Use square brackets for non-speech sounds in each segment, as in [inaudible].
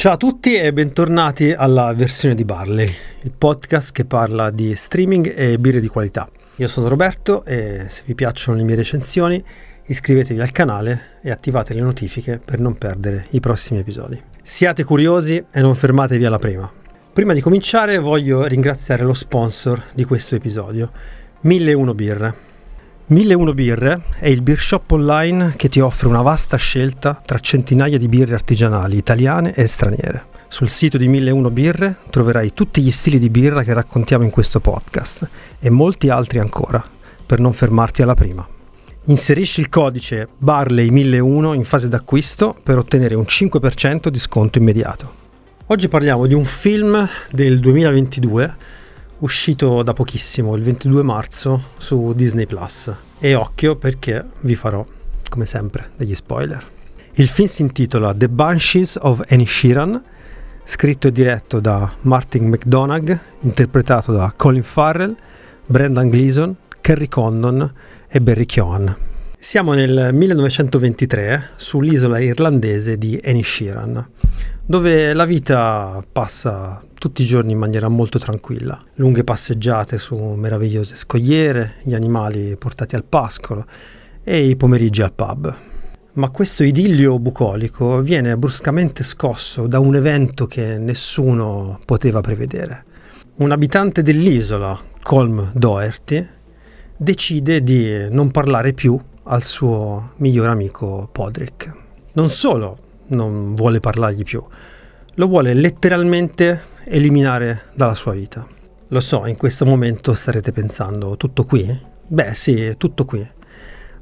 Ciao a tutti e bentornati alla versione di Barley, il podcast che parla di streaming e birre di qualità. Io sono Roberto e se vi piacciono le mie recensioni iscrivetevi al canale e attivate le notifiche per non perdere i prossimi episodi. Siate curiosi e non fermatevi alla prima. Prima di cominciare voglio ringraziare lo sponsor di questo episodio, 1001 Birre 1001 Birre è il beer shop online che ti offre una vasta scelta tra centinaia di birre artigianali italiane e straniere. Sul sito di 1001 Birre troverai tutti gli stili di birra che raccontiamo in questo podcast e molti altri ancora, per non fermarti alla prima. Inserisci il codice Barley1001 in fase d'acquisto per ottenere un 5% di sconto immediato. Oggi parliamo di un film del 2022 uscito da pochissimo, il 22 marzo, su Disney Plus. E occhio perché vi farò, come sempre, degli spoiler. Il film si intitola The Banshees of Anishiran, scritto e diretto da Martin McDonagh, interpretato da Colin Farrell, Brendan Gleeson, Kerry Condon e Barry Keoghan. Siamo nel 1923 sull'isola irlandese di Anishiran, dove la vita passa tutti i giorni in maniera molto tranquilla. Lunghe passeggiate su meravigliose scogliere, gli animali portati al pascolo e i pomeriggi al pub. Ma questo idillio bucolico viene bruscamente scosso da un evento che nessuno poteva prevedere. Un abitante dell'isola, Colm Doherty, decide di non parlare più al suo miglior amico Podrick. Non solo non vuole parlargli più, lo vuole letteralmente eliminare dalla sua vita. Lo so, in questo momento starete pensando, tutto qui? Beh sì, tutto qui.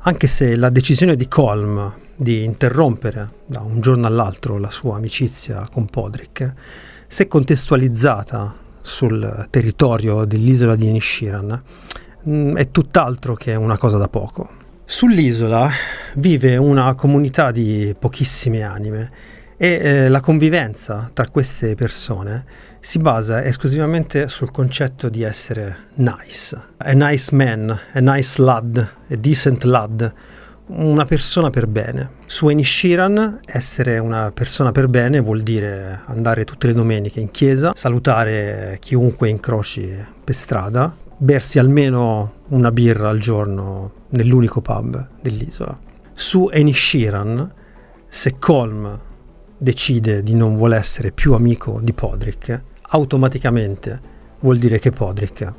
Anche se la decisione di Colm di interrompere da un giorno all'altro la sua amicizia con Podrick, se contestualizzata sul territorio dell'isola di Enishiran, mm, è tutt'altro che una cosa da poco. Sull'isola vive una comunità di pochissime anime e eh, la convivenza tra queste persone si basa esclusivamente sul concetto di essere nice. A nice man, a nice lad, a decent lad, una persona per bene. Su Enishiran essere una persona per bene vuol dire andare tutte le domeniche in chiesa, salutare chiunque incroci per strada, bersi almeno una birra al giorno nell'unico pub dell'isola. Su Enishiran, se Colm decide di non vuole essere più amico di Podrick, automaticamente vuol dire che Podrick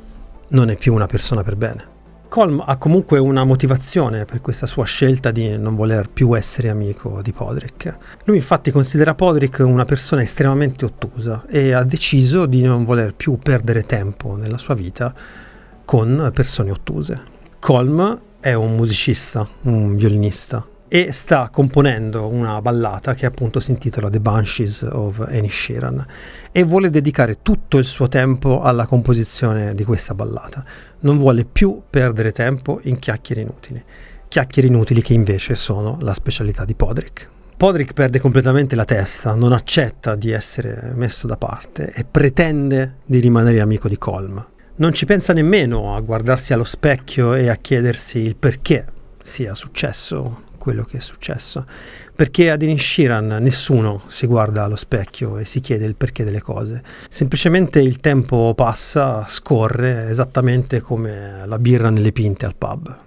non è più una persona per bene. Colm ha comunque una motivazione per questa sua scelta di non voler più essere amico di Podrick. Lui infatti considera Podrick una persona estremamente ottusa e ha deciso di non voler più perdere tempo nella sua vita con persone ottuse. Colm è un musicista, un violinista, e sta componendo una ballata che appunto si intitola The Banshees of Annie Sheeran e vuole dedicare tutto il suo tempo alla composizione di questa ballata. Non vuole più perdere tempo in chiacchiere inutili, chiacchiere inutili che invece sono la specialità di Podrick. Podrick perde completamente la testa, non accetta di essere messo da parte e pretende di rimanere amico di Colm. Non ci pensa nemmeno a guardarsi allo specchio e a chiedersi il perché sia successo quello che è successo. Perché ad Inishiran nessuno si guarda allo specchio e si chiede il perché delle cose. Semplicemente il tempo passa, scorre esattamente come la birra nelle pinte al pub.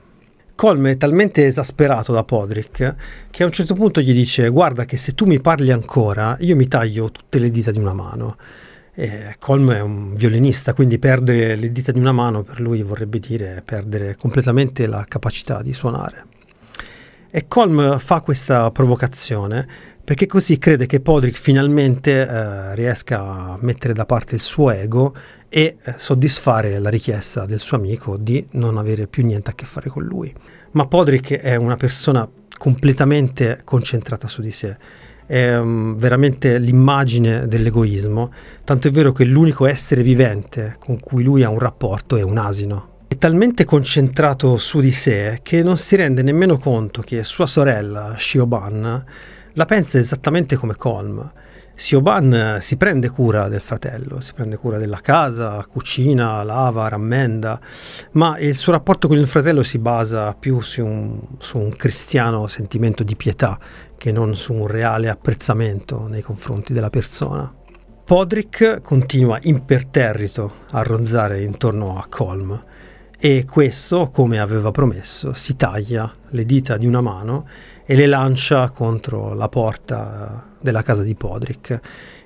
Colm è talmente esasperato da Podrick che a un certo punto gli dice guarda che se tu mi parli ancora io mi taglio tutte le dita di una mano. E Colm è un violinista, quindi perdere le dita di una mano per lui vorrebbe dire perdere completamente la capacità di suonare. E Colm fa questa provocazione perché così crede che Podrick finalmente eh, riesca a mettere da parte il suo ego e eh, soddisfare la richiesta del suo amico di non avere più niente a che fare con lui. Ma Podrick è una persona completamente concentrata su di sé è mm, veramente l'immagine dell'egoismo, tanto è vero che l'unico essere vivente con cui lui ha un rapporto è un asino. È talmente concentrato su di sé che non si rende nemmeno conto che sua sorella, Shioban, la pensa esattamente come Colm. Sioban si prende cura del fratello, si prende cura della casa, cucina, lava, rammenda, ma il suo rapporto con il fratello si basa più su un, su un cristiano sentimento di pietà che non su un reale apprezzamento nei confronti della persona. Podrick continua imperterrito a ronzare intorno a Colm e questo, come aveva promesso, si taglia le dita di una mano e le lancia contro la porta della casa di Podrick,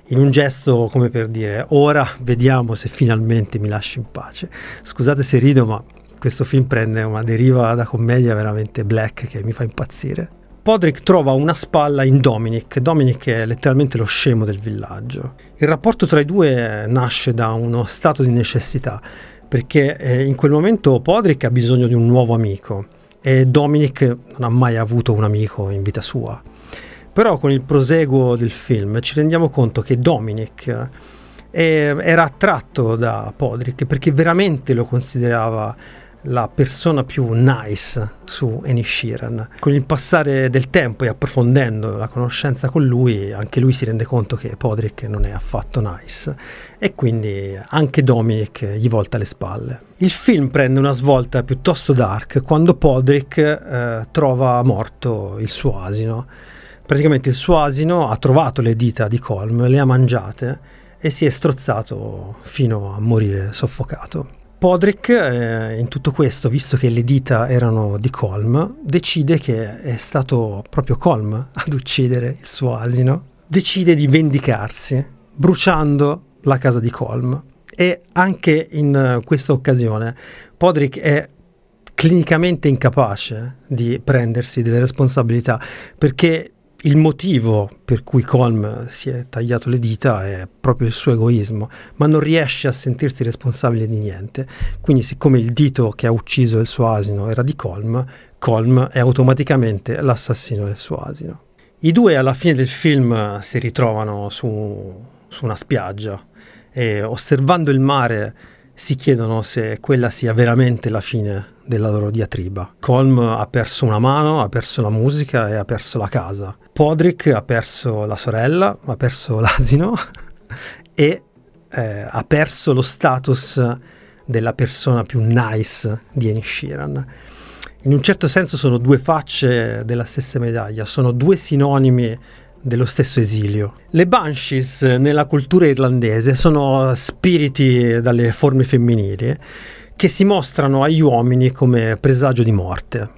in un gesto come per dire ora vediamo se finalmente mi lasci in pace. Scusate se rido, ma questo film prende una deriva da commedia veramente black che mi fa impazzire. Podrick trova una spalla in Dominic. Dominic è letteralmente lo scemo del villaggio. Il rapporto tra i due nasce da uno stato di necessità perché eh, in quel momento Podrick ha bisogno di un nuovo amico e Dominic non ha mai avuto un amico in vita sua. Però con il proseguo del film ci rendiamo conto che Dominic eh, era attratto da Podrick perché veramente lo considerava la persona più nice su Annie Con il passare del tempo e approfondendo la conoscenza con lui, anche lui si rende conto che Podrick non è affatto nice e quindi anche Dominic gli volta le spalle. Il film prende una svolta piuttosto dark quando Podrick eh, trova morto il suo asino. Praticamente il suo asino ha trovato le dita di Colm, le ha mangiate e si è strozzato fino a morire soffocato. Podrick, eh, in tutto questo, visto che le dita erano di Colm, decide che è stato proprio Colm ad uccidere il suo asino. Decide di vendicarsi bruciando la casa di Colm. E anche in uh, questa occasione Podrick è clinicamente incapace di prendersi delle responsabilità perché il motivo per cui Colm si è tagliato le dita è proprio il suo egoismo, ma non riesce a sentirsi responsabile di niente. Quindi, siccome il dito che ha ucciso il suo asino era di Colm, Colm è automaticamente l'assassino del suo asino. I due alla fine del film si ritrovano su, su una spiaggia e osservando il mare si chiedono se quella sia veramente la fine della loro diatriba. Colm ha perso una mano, ha perso la musica e ha perso la casa. Podrick ha perso la sorella, ha perso [laughs] l'asino e eh, ha perso lo status della persona più nice di Annie Sheeran. In un certo senso sono due facce della stessa medaglia, sono due sinonimi dello stesso esilio. Le banshees nella cultura irlandese sono spiriti dalle forme femminili che si mostrano agli uomini come presagio di morte.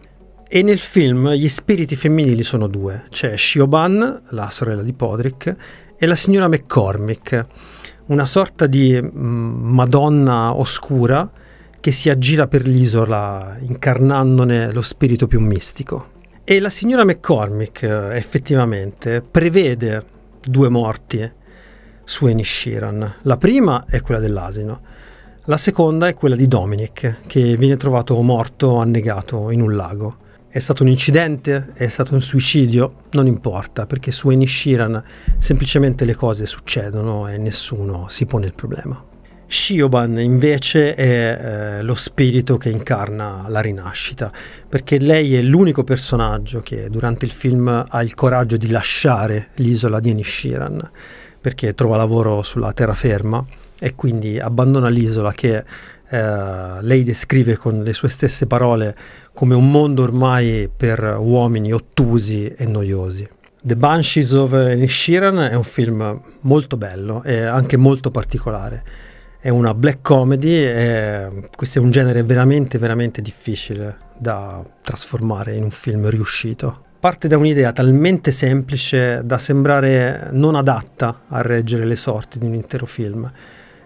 E nel film gli spiriti femminili sono due, c'è Shioban, la sorella di Podrick, e la signora McCormick, una sorta di mm, Madonna oscura che si aggira per l'isola incarnandone lo spirito più mistico. E la signora McCormick eh, effettivamente prevede due morti su Enishiran. La prima è quella dell'asino, la seconda è quella di Dominic, che viene trovato morto annegato in un lago. È stato un incidente? È stato un suicidio? Non importa, perché su Enishiran semplicemente le cose succedono e nessuno si pone il problema. Shioban invece è eh, lo spirito che incarna la rinascita, perché lei è l'unico personaggio che durante il film ha il coraggio di lasciare l'isola di Enishiran, perché trova lavoro sulla terraferma e quindi abbandona l'isola che eh, lei descrive con le sue stesse parole come un mondo ormai per uomini ottusi e noiosi. The Banshees of Enishiran è un film molto bello e anche molto particolare è una black comedy e questo è un genere veramente veramente difficile da trasformare in un film riuscito. Parte da un'idea talmente semplice da sembrare non adatta a reggere le sorti di un intero film,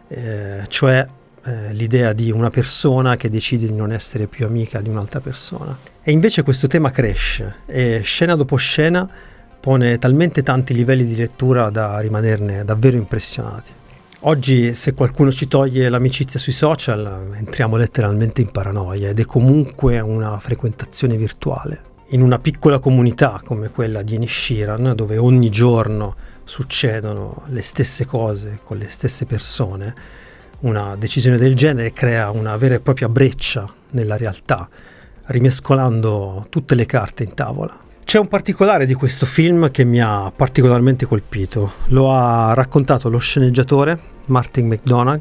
eh, cioè eh, l'idea di una persona che decide di non essere più amica di un'altra persona. E invece questo tema cresce e scena dopo scena pone talmente tanti livelli di lettura da rimanerne davvero impressionati. Oggi se qualcuno ci toglie l'amicizia sui social entriamo letteralmente in paranoia ed è comunque una frequentazione virtuale. In una piccola comunità come quella di Enishiran, dove ogni giorno succedono le stesse cose con le stesse persone, una decisione del genere crea una vera e propria breccia nella realtà, rimescolando tutte le carte in tavola. C'è un particolare di questo film che mi ha particolarmente colpito. Lo ha raccontato lo sceneggiatore Martin McDonagh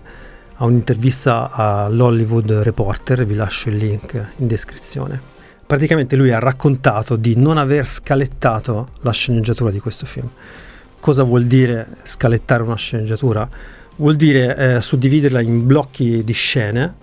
a un'intervista all'Hollywood Reporter, vi lascio il link in descrizione. Praticamente lui ha raccontato di non aver scalettato la sceneggiatura di questo film. Cosa vuol dire scalettare una sceneggiatura? Vuol dire eh, suddividerla in blocchi di scene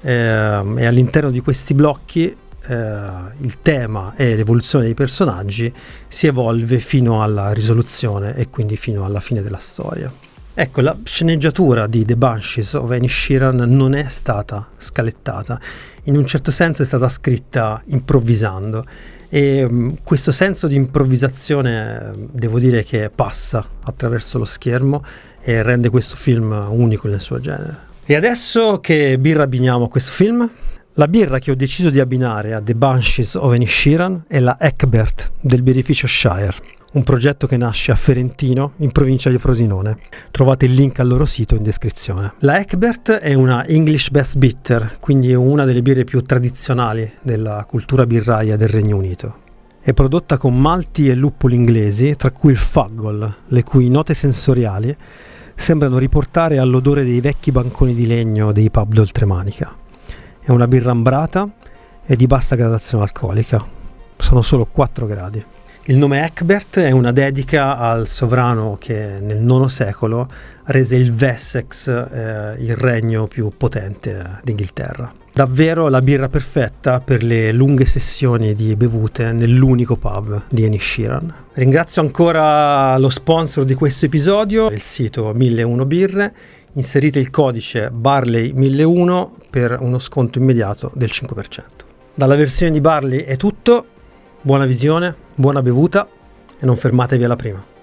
eh, e all'interno di questi blocchi Uh, il tema e l'evoluzione dei personaggi si evolve fino alla risoluzione e quindi fino alla fine della storia. Ecco, la sceneggiatura di The Banshees of Annie Sheeran non è stata scalettata, in un certo senso è stata scritta improvvisando e mh, mm, questo senso di improvvisazione mm, devo dire che passa attraverso lo schermo e rende questo film unico nel suo genere. E adesso che birra abbiniamo a questo film? La birra che ho deciso di abbinare a The Banshees of Annie Sheeran è la Eckbert del birrificio Shire un progetto che nasce a Ferentino, in provincia di Frosinone. Trovate il link al loro sito in descrizione. La Eckbert è una English Best Bitter, quindi una delle birre più tradizionali della cultura birraia del Regno Unito. È prodotta con malti e luppoli inglesi, tra cui il faggol, le cui note sensoriali sembrano riportare all'odore dei vecchi banconi di legno dei pub d'oltremanica. È una birra ambrata e di bassa gradazione alcolica, sono solo 4 gradi. Il nome Ecbert è una dedica al sovrano che nel IX secolo rese il Wessex eh, il regno più potente d'Inghilterra. Davvero la birra perfetta per le lunghe sessioni di bevute nell'unico pub di Enishiran. Ringrazio ancora lo sponsor di questo episodio, il sito 1001 Birre. Inserite il codice Barley1001 per uno sconto immediato del 5%. Dalla versione di Barley è tutto buona visione, buona bevuta e non fermatevi alla prima.